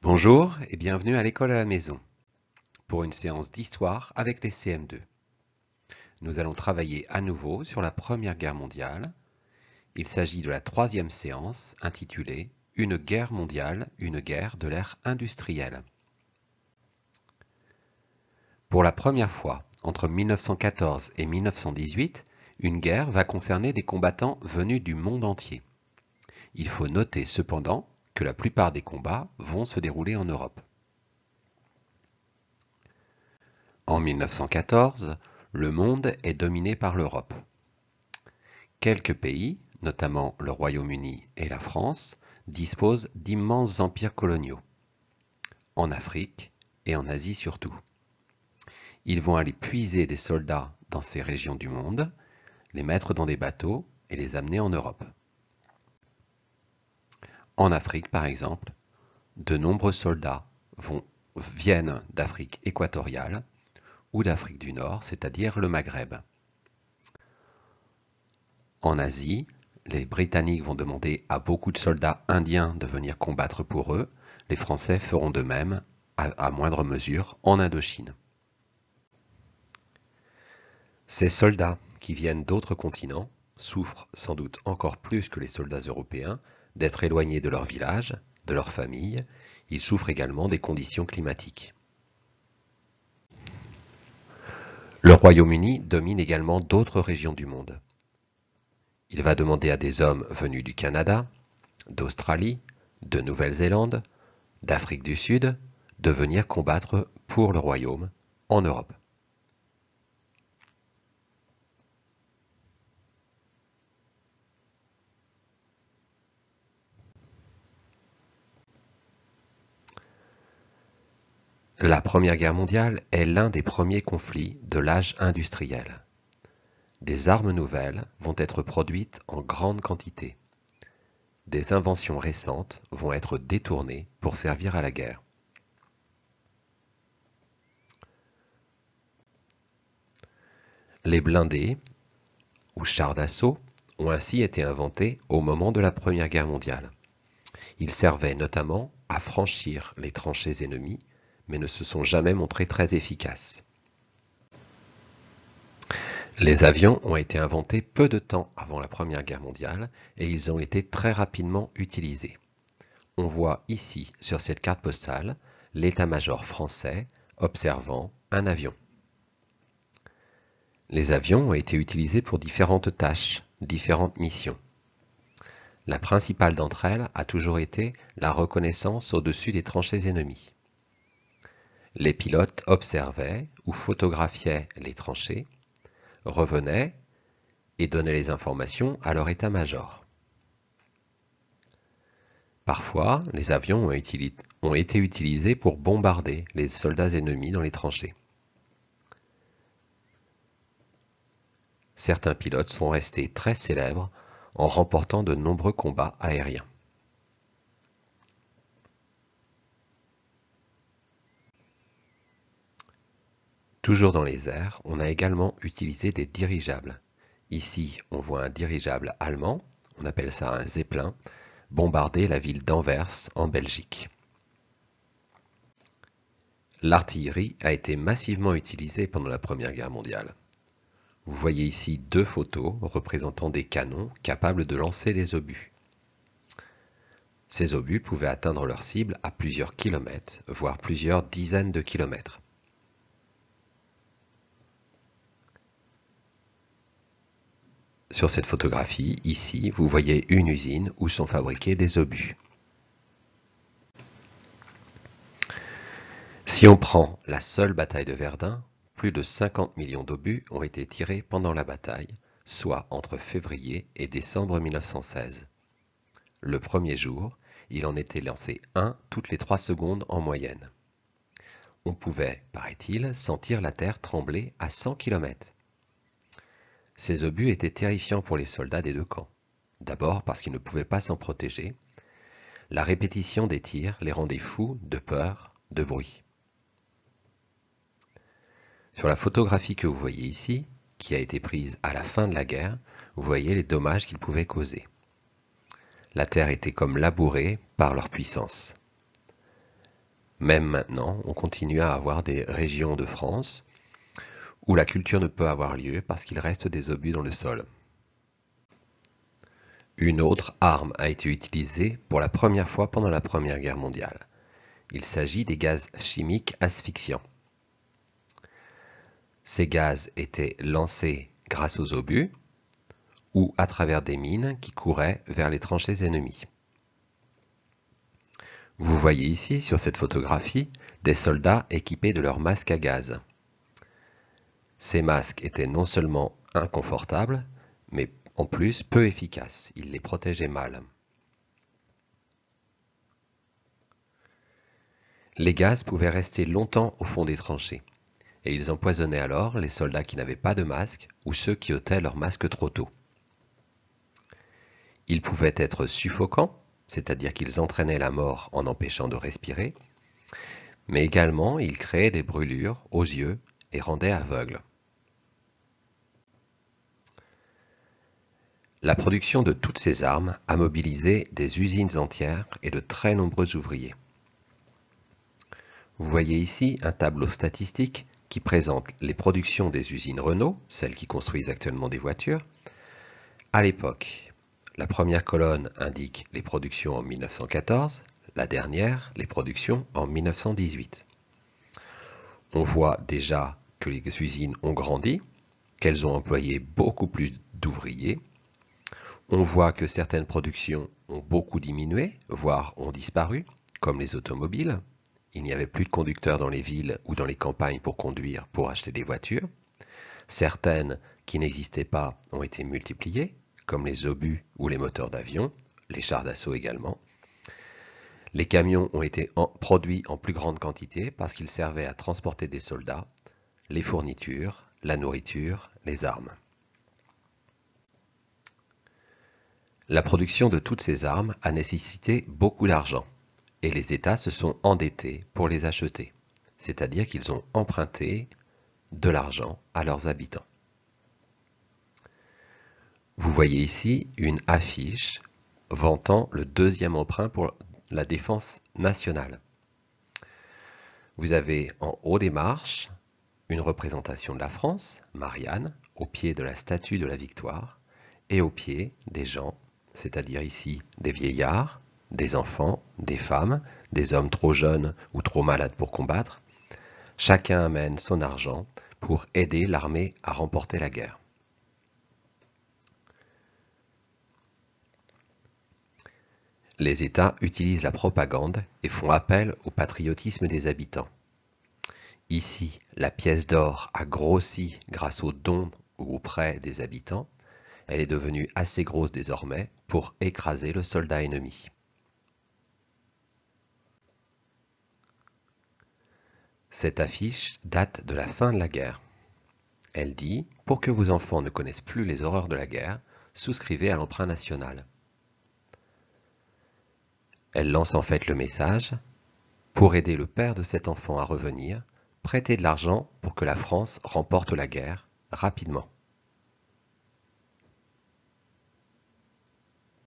Bonjour et bienvenue à l'école à la maison pour une séance d'histoire avec les CM2. Nous allons travailler à nouveau sur la Première Guerre mondiale. Il s'agit de la troisième séance intitulée « Une guerre mondiale, une guerre de l'ère industrielle ». Pour la première fois, entre 1914 et 1918, une guerre va concerner des combattants venus du monde entier. Il faut noter cependant que la plupart des combats vont se dérouler en Europe. En 1914, le monde est dominé par l'Europe. Quelques pays, notamment le Royaume-Uni et la France, disposent d'immenses empires coloniaux, en Afrique et en Asie surtout. Ils vont aller puiser des soldats dans ces régions du monde, les mettre dans des bateaux et les amener en Europe. En Afrique, par exemple, de nombreux soldats vont, viennent d'Afrique équatoriale ou d'Afrique du Nord, c'est-à-dire le Maghreb. En Asie, les Britanniques vont demander à beaucoup de soldats indiens de venir combattre pour eux. Les Français feront de même, à, à moindre mesure, en Indochine. Ces soldats qui viennent d'autres continents souffrent sans doute encore plus que les soldats européens d'être éloignés de leur village, de leur famille, ils souffrent également des conditions climatiques. Le Royaume-Uni domine également d'autres régions du monde. Il va demander à des hommes venus du Canada, d'Australie, de Nouvelle-Zélande, d'Afrique du Sud, de venir combattre pour le Royaume en Europe. La Première Guerre mondiale est l'un des premiers conflits de l'âge industriel. Des armes nouvelles vont être produites en grande quantité. Des inventions récentes vont être détournées pour servir à la guerre. Les blindés ou chars d'assaut ont ainsi été inventés au moment de la Première Guerre mondiale. Ils servaient notamment à franchir les tranchées ennemies mais ne se sont jamais montrés très efficaces. Les avions ont été inventés peu de temps avant la Première Guerre mondiale et ils ont été très rapidement utilisés. On voit ici sur cette carte postale l'état-major français observant un avion. Les avions ont été utilisés pour différentes tâches, différentes missions. La principale d'entre elles a toujours été la reconnaissance au-dessus des tranchées ennemies. Les pilotes observaient ou photographiaient les tranchées, revenaient et donnaient les informations à leur état-major. Parfois, les avions ont, été utilisés pour bombarder les soldats ennemis dans les tranchées. Certains pilotes sont restés très célèbres en remportant de nombreux combats aériens. Toujours dans les airs, on a également utilisé des dirigeables. Ici, on voit un dirigeable allemand, on appelle ça un Zeppelin, bombarder la ville d'Anvers en Belgique. L'artillerie a été massivement utilisée pendant la Première Guerre mondiale. Vous voyez ici deux photos représentant des canons capables de lancer des obus. Ces obus pouvaient atteindre leur cible à plusieurs kilomètres, voire plusieurs dizaines de kilomètres. Sur cette photographie, ici, vous voyez une usine où sont fabriqués des obus. Si on prend la seule bataille de Verdun, plus de 50 millions d'obus ont été tirés pendant la bataille, soit entre février et décembre 1916. Le premier jour, il en était lancé un toutes les trois secondes en moyenne. On pouvait, paraît-il, sentir la terre trembler à 100 km. Ces obus étaient terrifiants pour les soldats des deux camps. D'abord parce qu'ils ne pouvaient pas s'en protéger. La répétition des tirs les rendait fous de peur, de bruit. Sur la photographie que vous voyez ici, qui a été prise à la fin de la guerre, vous voyez les dommages qu'ils pouvaient causer. La terre était comme labourée par leur puissance. Même maintenant, on continue à avoir des régions de France où la culture ne peut avoir lieu parce qu'il reste des obus dans le sol. Une autre arme a été utilisée pour la première fois pendant la Première Guerre mondiale. Il s'agit des gaz chimiques asphyxiants. Ces gaz étaient lancés grâce aux obus ou à travers des mines qui couraient vers les tranchées ennemies. Vous voyez ici sur cette photographie des soldats équipés de leurs masques à gaz. Ces masques étaient non seulement inconfortables, mais en plus peu efficaces, ils les protégeaient mal. Les gaz pouvaient rester longtemps au fond des tranchées, et ils empoisonnaient alors les soldats qui n'avaient pas de masque ou ceux qui ôtaient leur masque trop tôt. Ils pouvaient être suffocants, c'est-à-dire qu'ils entraînaient la mort en empêchant de respirer, mais également ils créaient des brûlures aux yeux et rendaient aveugles. La production de toutes ces armes a mobilisé des usines entières et de très nombreux ouvriers. Vous voyez ici un tableau statistique qui présente les productions des usines Renault, celles qui construisent actuellement des voitures, à l'époque. La première colonne indique les productions en 1914, la dernière les productions en 1918. On voit déjà que les usines ont grandi, qu'elles ont employé beaucoup plus d'ouvriers, on voit que certaines productions ont beaucoup diminué, voire ont disparu, comme les automobiles. Il n'y avait plus de conducteurs dans les villes ou dans les campagnes pour conduire, pour acheter des voitures. Certaines qui n'existaient pas ont été multipliées, comme les obus ou les moteurs d'avion, les chars d'assaut également. Les camions ont été produits en plus grande quantité parce qu'ils servaient à transporter des soldats, les fournitures, la nourriture, les armes. La production de toutes ces armes a nécessité beaucoup d'argent, et les États se sont endettés pour les acheter, c'est-à-dire qu'ils ont emprunté de l'argent à leurs habitants. Vous voyez ici une affiche vantant le deuxième emprunt pour la défense nationale. Vous avez en haut des marches une représentation de la France, Marianne, au pied de la statue de la victoire, et au pied des gens c'est-à-dire ici des vieillards, des enfants, des femmes, des hommes trop jeunes ou trop malades pour combattre, chacun amène son argent pour aider l'armée à remporter la guerre. Les États utilisent la propagande et font appel au patriotisme des habitants. Ici, la pièce d'or a grossi grâce aux dons ou aux prêts des habitants, elle est devenue assez grosse désormais pour écraser le soldat ennemi. Cette affiche date de la fin de la guerre. Elle dit « Pour que vos enfants ne connaissent plus les horreurs de la guerre, souscrivez à l'emprunt national ». Elle lance en fait le message « Pour aider le père de cet enfant à revenir, prêtez de l'argent pour que la France remporte la guerre rapidement ».